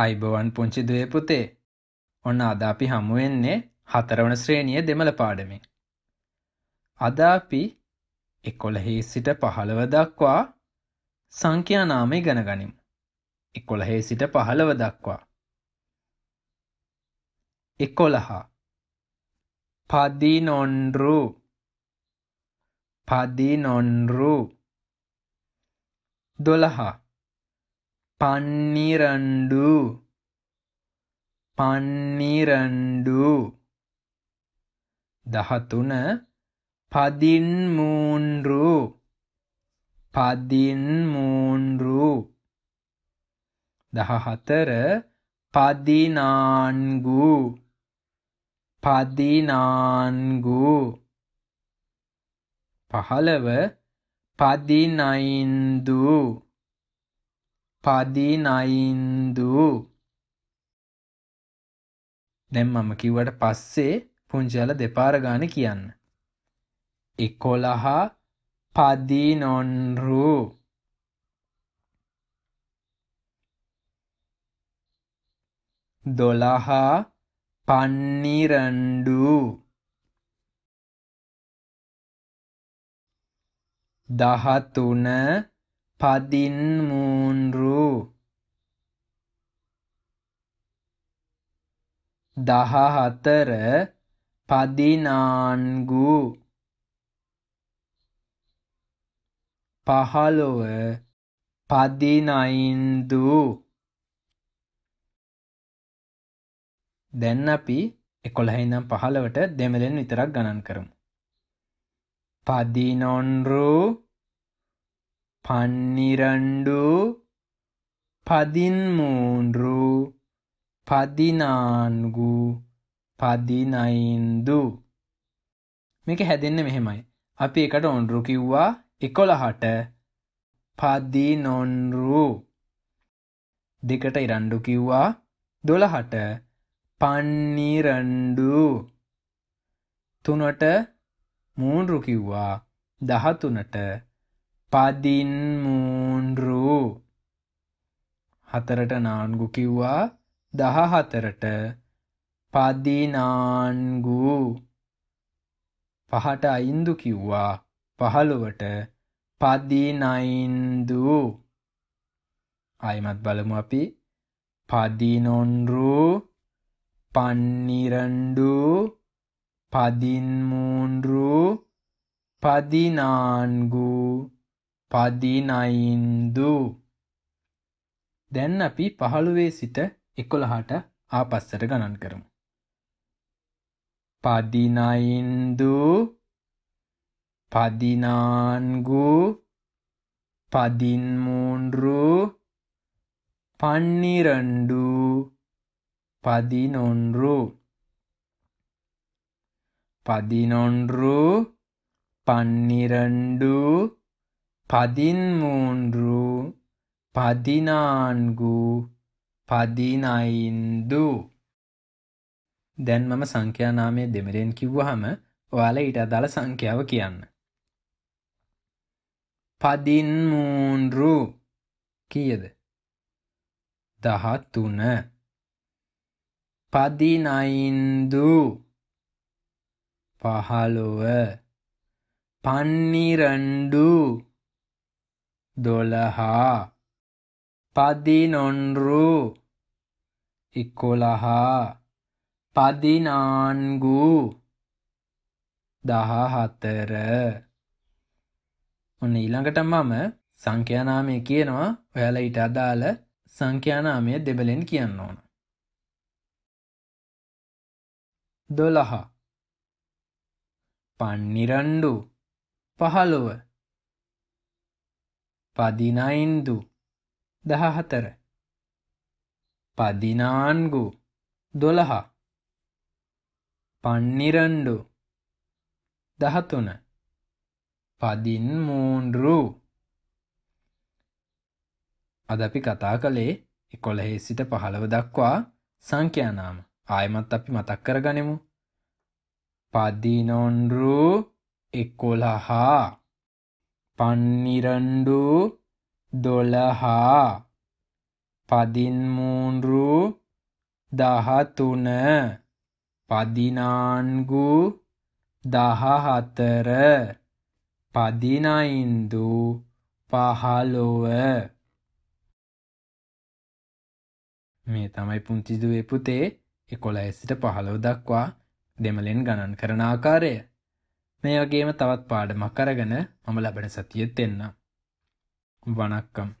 අයිබෝවන් පුංචි දුවේ පුතේ ඔන්න අද අපි හමුවෙන්නේ හතරවන ශ්‍රේණිය දෙමළ පාඩමින්. අද අපි එකොළහේ සිට පහළව දක්වා සංඛ්‍යානාම ඉගෙන ගනිමු. එකොළහේ සිට පහළව දක්වා. එකොළහා පදිනොන්රු පදිනොන්රු දොළහා పన్నిరండు పన్నిరండు දහතුන పదిన్మూండ్రు పదిన్మూండ్రు දහහතර పదినాన్గు పదినాన్గు පහළව පදිනයින්දු පදිනයින්දු දැන් මම කිව්වට පස්සේ පුංචියල දෙපාර ගාන කියන්න. එකොළහා පදිනොන්රු දොළහා පන්නිරන්ඩු දහතුන పదిమూన్రు దహహతర పదినాన్గు పహలొవ పదినైందు දැන් අපි එකොළහහිදම් පහළවට දෙමලෙන් විතරක් ගණන් කරමු. පදිනොන්රු பன்னிரண்டு பதிமூன்று පදිනාන්ගු පදිනයින්දු මේක හැදෙන්න මෙහෙමයි අපි එකට ඔන්රු කිව්වා එකොළහට පදිනොන්රු දෙකට ඉරණ්ඩු කිව්වා දොළහට පන්නිරණ්ඩු තුනට මූන්රු කිව්වා දහතුනට පදින්මූන්රු හතරට නාන්ගු කිව්වා දහ හතරට පදිනාන්ගු පහට අයින්දු කිව්වා පහළුවට පදිනයින්දු අයිමත් බලමු අපි පදිනොන්රු පන්නිරන්ඩු පදින්මූන්රු පදිනාන්ගු පදිනයින්දු දැන් අපි පහළුවේ සිට එකොළහට ආපස්සට ගණන් කරමු. පදිනයින්දු පදිනාන්ගු පදින්මූන්රු පන්නිරண்டு පදිනොන්රු පදිනොන්රු පන්නිරண்டு పదిమూండ్రు పదినాన్గు පදිනයින්දු දැන් මම සංඛ්‍යානාමය දෙමරෙන් කිව්වහම ඔයාල ඊට අදාළ සංඛ්‍යාව කියන්න. පදින්මූන්රු කියද දහත්තුන පදිනයින්දු පහළොව පන්නිරන්ඩු දොළහා පදිනොන්රු එකොළහා පදිනාන්ගු දහහතර ඔන්න ඊළඟට මම සංඛ්‍යානාමය කියනවා ඔයාලා ඊට අදාළ සංඛ්‍යානාමය දෙබලෙන් කියන්න ඕන. දොළහ පන්නිරණ්ඩු පහළොව పదినైందు దహహతర పదినాన్గు దొలహ పన్నిరండు దహతున පදින්මූන්රු අද අපි කතා කළේ එකොළහේ සිට පහළව දක්වා සංඛ්‍යානාම ආයමත් අපි මතක් කර ගනිමු පදිනොන්රු එකොළහා பன்னிரண்டு දොළහා పదిన్మూండ్రు దహతున పదినాన్గు దహహతర పదినైందు පහළොව මේ තමයි පුංචි දුවේ පුතේ එකොළහ සිට පහළොව දක්වා දෙමලෙන් ගණන් කරන ආකාරය මේ වගේම තවත් පාඩමක් අරගෙන මම ලබන සතියෙත් එන්නම්. වණක්කම්